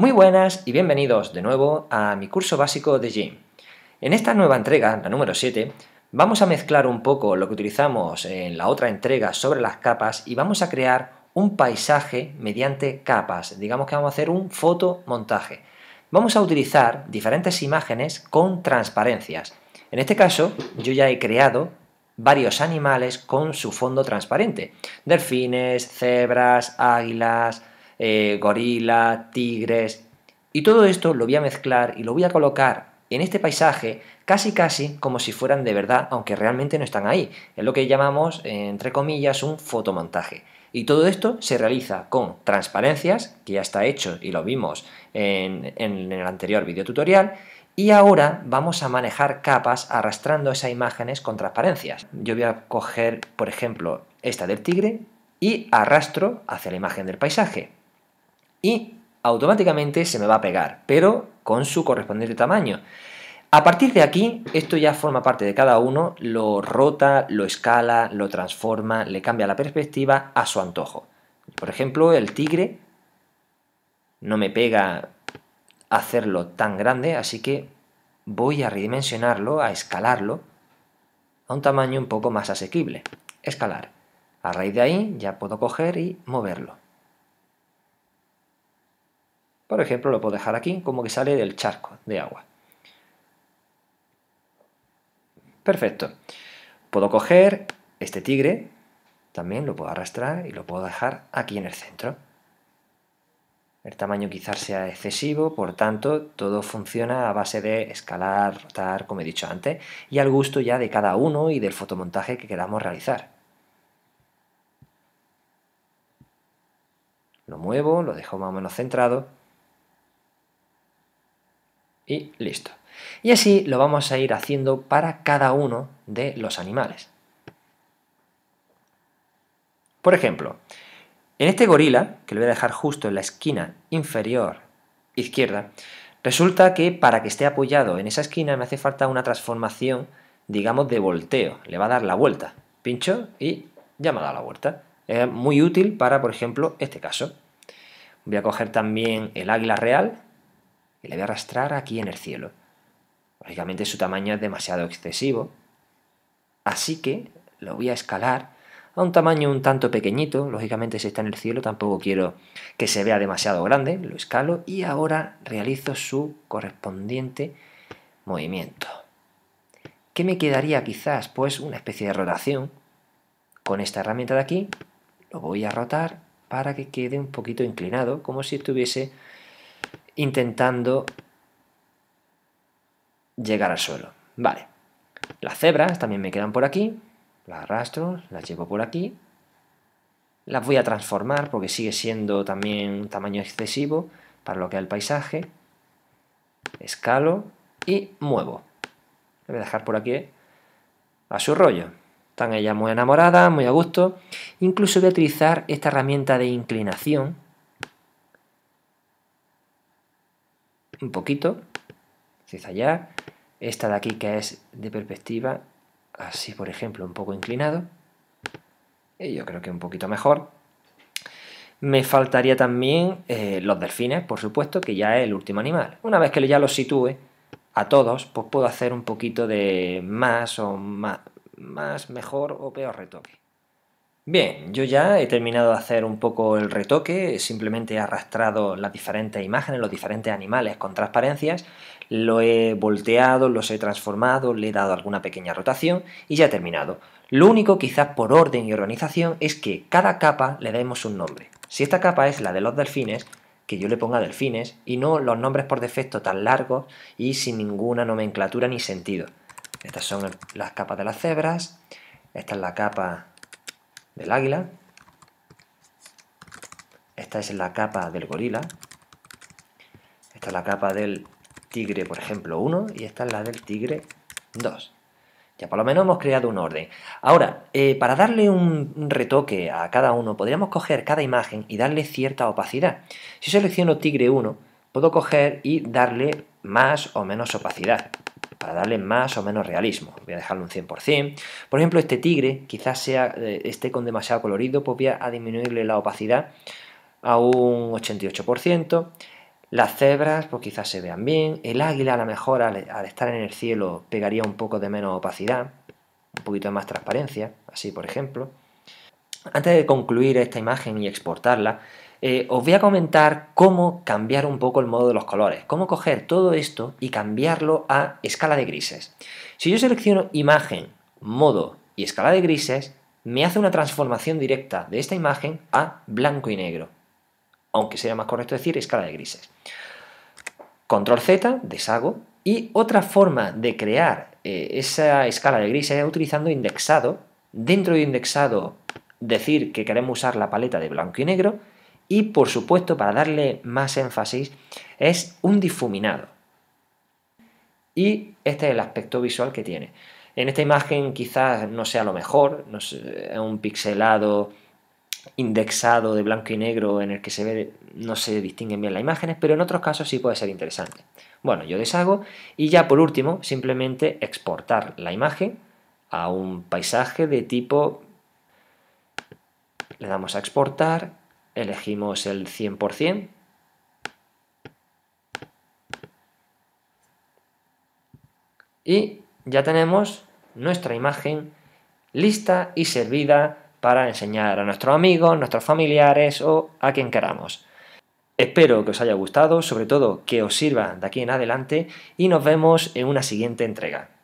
Muy buenas y bienvenidos de nuevo a mi curso básico de Gym. En esta nueva entrega, la número 7, vamos a mezclar un poco lo que utilizamos en la otra entrega sobre las capas y vamos a crear un paisaje mediante capas. Digamos que vamos a hacer un fotomontaje. Vamos a utilizar diferentes imágenes con transparencias. En este caso, yo ya he creado varios animales con su fondo transparente. Delfines, cebras, águilas, eh, gorila, tigres. Y todo esto lo voy a mezclar y lo voy a colocar en este paisaje casi casi como si fueran de verdad, aunque realmente no están ahí. Es lo que llamamos, eh, entre comillas, un fotomontaje. Y todo esto se realiza con transparencias, que ya está hecho y lo vimos en, en el anterior video tutorial, y ahora vamos a manejar capas arrastrando esas imágenes con transparencias. Yo voy a coger, por ejemplo, esta del tigre y arrastro hacia la imagen del paisaje y automáticamente se me va a pegar, pero con su correspondiente tamaño. A partir de aquí, esto ya forma parte de cada uno, lo rota, lo escala, lo transforma, le cambia la perspectiva a su antojo. Por ejemplo, el tigre no me pega hacerlo tan grande, así que voy a redimensionarlo, a escalarlo a un tamaño un poco más asequible. Escalar. A raíz de ahí ya puedo coger y moverlo. Por ejemplo, lo puedo dejar aquí como que sale del charco de agua. Perfecto. Puedo coger este tigre, también lo puedo arrastrar y lo puedo dejar aquí en el centro. El tamaño quizás sea excesivo, por tanto, todo funciona a base de escalar, rotar, como he dicho antes, y al gusto ya de cada uno y del fotomontaje que queramos realizar. Lo muevo, lo dejo más o menos centrado y listo. Y así lo vamos a ir haciendo para cada uno de los animales. Por ejemplo, en este gorila, que lo voy a dejar justo en la esquina inferior izquierda, resulta que para que esté apoyado en esa esquina me hace falta una transformación, digamos, de volteo. Le va a dar la vuelta. Pincho y ya me ha dado la vuelta. Es muy útil para, por ejemplo, este caso. Voy a coger también el águila real y le voy a arrastrar aquí en el cielo. Lógicamente su tamaño es demasiado excesivo, así que lo voy a escalar a un tamaño un tanto pequeñito, lógicamente si está en el cielo tampoco quiero que se vea demasiado grande, lo escalo y ahora realizo su correspondiente movimiento. ¿Qué me quedaría quizás? Pues una especie de rotación. Con esta herramienta de aquí lo voy a rotar para que quede un poquito inclinado, como si estuviese intentando llegar al suelo. Vale. Las cebras también me quedan por aquí. Las arrastro, las llevo por aquí. Las voy a transformar porque sigue siendo también un tamaño excesivo para lo que es el paisaje. Escalo y muevo. voy a dejar por aquí ¿eh? a su rollo. Están ellas muy enamoradas, muy a gusto. Incluso voy a utilizar esta herramienta de inclinación un poquito, hacia allá, esta de aquí que es de perspectiva, así por ejemplo, un poco inclinado, y yo creo que un poquito mejor. Me faltaría también eh, los delfines, por supuesto, que ya es el último animal. Una vez que ya los sitúe a todos, pues puedo hacer un poquito de más o más, más mejor o peor retoque. Bien, yo ya he terminado de hacer un poco el retoque, simplemente he arrastrado las diferentes imágenes, los diferentes animales con transparencias, lo he volteado, los he transformado, le he dado alguna pequeña rotación y ya he terminado. Lo único, quizás por orden y organización, es que cada capa le demos un nombre. Si esta capa es la de los delfines, que yo le ponga delfines y no los nombres por defecto tan largos y sin ninguna nomenclatura ni sentido. Estas son las capas de las cebras, esta es la capa del águila. Esta es la capa del gorila. Esta es la capa del tigre, por ejemplo, 1. Y esta es la del tigre 2. Ya por lo menos hemos creado un orden. Ahora, eh, para darle un retoque a cada uno, podríamos coger cada imagen y darle cierta opacidad. Si selecciono tigre 1, puedo coger y darle más o menos opacidad para darle más o menos realismo. Voy a dejarlo un 100%. Por ejemplo, este tigre quizás sea, eh, esté con demasiado colorido, pues voy a disminuirle la opacidad a un 88%. Las cebras, pues quizás se vean bien. El águila, a lo mejor, al, al, estar en el cielo, pegaría un poco de menos opacidad, un poquito de más transparencia, así por ejemplo. Antes de concluir esta imagen y exportarla, eh, os voy a comentar cómo cambiar un poco el modo de los colores, cómo coger todo esto y cambiarlo a escala de grises. Si yo selecciono imagen, modo y escala de grises, me hace una transformación directa de esta imagen a blanco y negro, aunque sería más correcto decir escala de grises. Control Z, deshago, y otra forma de crear eh, esa escala de grises es utilizando indexado. Dentro de indexado decir que queremos usar la paleta de blanco y negro y por supuesto para darle más énfasis es un difuminado. Y este es el aspecto visual que tiene. En esta imagen quizás no sea lo mejor, Es un pixelado indexado de blanco y negro en el que se ve, no se distinguen bien las imágenes, pero en otros casos sí puede ser interesante. Bueno, yo deshago y ya por último simplemente exportar la imagen a un paisaje de tipo le damos a exportar, elegimos el 100%, y ya tenemos nuestra imagen lista y servida para enseñar a nuestros amigos, nuestros familiares o a quien queramos. Espero que os haya gustado, sobre todo que os sirva de aquí en adelante y nos vemos en una siguiente entrega.